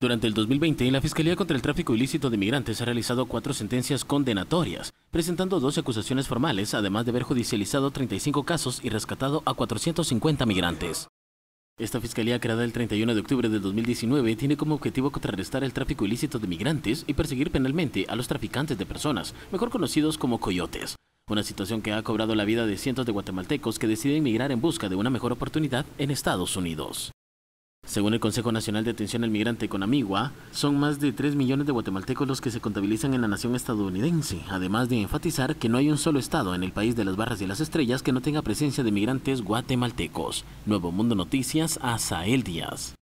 Durante el 2020, la Fiscalía contra el Tráfico Ilícito de Migrantes ha realizado cuatro sentencias condenatorias, presentando dos acusaciones formales, además de haber judicializado 35 casos y rescatado a 450 migrantes. Esta fiscalía, creada el 31 de octubre de 2019, tiene como objetivo contrarrestar el tráfico ilícito de migrantes y perseguir penalmente a los traficantes de personas, mejor conocidos como coyotes. Una situación que ha cobrado la vida de cientos de guatemaltecos que deciden emigrar en busca de una mejor oportunidad en Estados Unidos. Según el Consejo Nacional de Atención al Migrante con Amigua, son más de 3 millones de guatemaltecos los que se contabilizan en la nación estadounidense, además de enfatizar que no hay un solo estado en el país de las barras y las estrellas que no tenga presencia de migrantes guatemaltecos. Nuevo Mundo Noticias, Azael Díaz.